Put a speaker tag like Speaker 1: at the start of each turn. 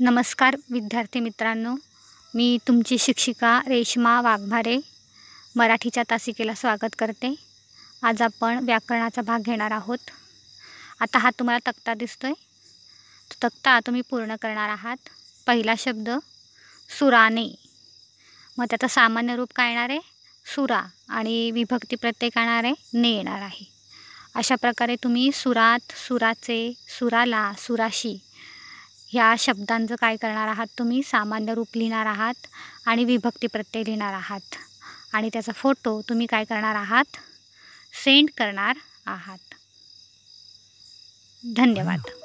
Speaker 1: नमस्कार विद्यार्थी मित्रांनो मी तुमची शिक्षिका रेश्मा
Speaker 2: वाघमारे मराठीच्या तासिकेला स्वागत करते आज आपण व्याकरणाचा भाग घेणार आहोत आता हा तुम्हाला तक्ता दिसतो आहे तक्ता तुम्ही पूर्ण करणार आहात पहिला शब्द सुराने मग त्याचं सामान्य रूप काय येणार आहे सुरा आणि विभक्ती प्रत्यय येणार आहे ने येणार आहे अशा प्रकारे तुम्ही सुरात सुराचे सुराला सुराशी ह्या शब्दांचं काय करणार आहात तुम्ही सामान्य रूप लिहिणार आहात आणि विभक्ती प्रत्यय लिहिणार आहात आणि त्याचा फोटो तुम्ही काय करणार आहात सेंड करणार आहात
Speaker 3: धन्यवाद